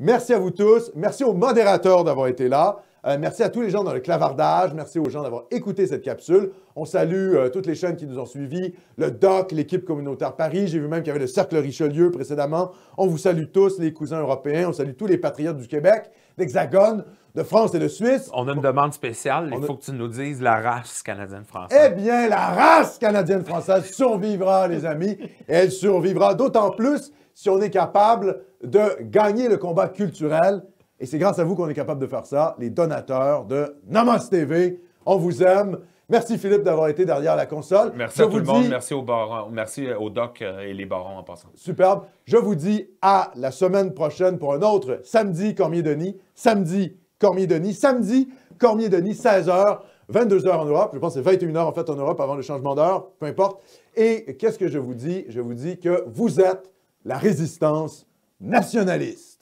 Merci à vous tous. Merci aux modérateurs d'avoir été là. Euh, merci à tous les gens dans le clavardage. Merci aux gens d'avoir écouté cette capsule. On salue euh, toutes les chaînes qui nous ont suivis, le DOC, l'équipe communautaire Paris. J'ai vu même qu'il y avait le Cercle Richelieu précédemment. On vous salue tous, les cousins européens. On salue tous les patriotes du Québec, d'Hexagone, de France et de Suisse. On a une demande spéciale. Il faut que tu nous dises la race canadienne-française. Eh bien, la race canadienne-française survivra, les amis. Elle survivra d'autant plus si on est capable de gagner le combat culturel et c'est grâce à vous qu'on est capable de faire ça, les donateurs de Namas TV. On vous aime. Merci Philippe d'avoir été derrière la console. Merci à tout le monde. Merci, aux barons. Merci euh, aux doc euh, et les barons en passant. Superbe. Je vous dis à la semaine prochaine pour un autre samedi Cormier-Denis. Samedi Cormier-Denis. Samedi Cormier-Denis, 16h. 22h en Europe, je pense que c'est 21h en fait en Europe avant le changement d'heure, peu importe. Et qu'est-ce que je vous dis? Je vous dis que vous êtes la résistance nationaliste.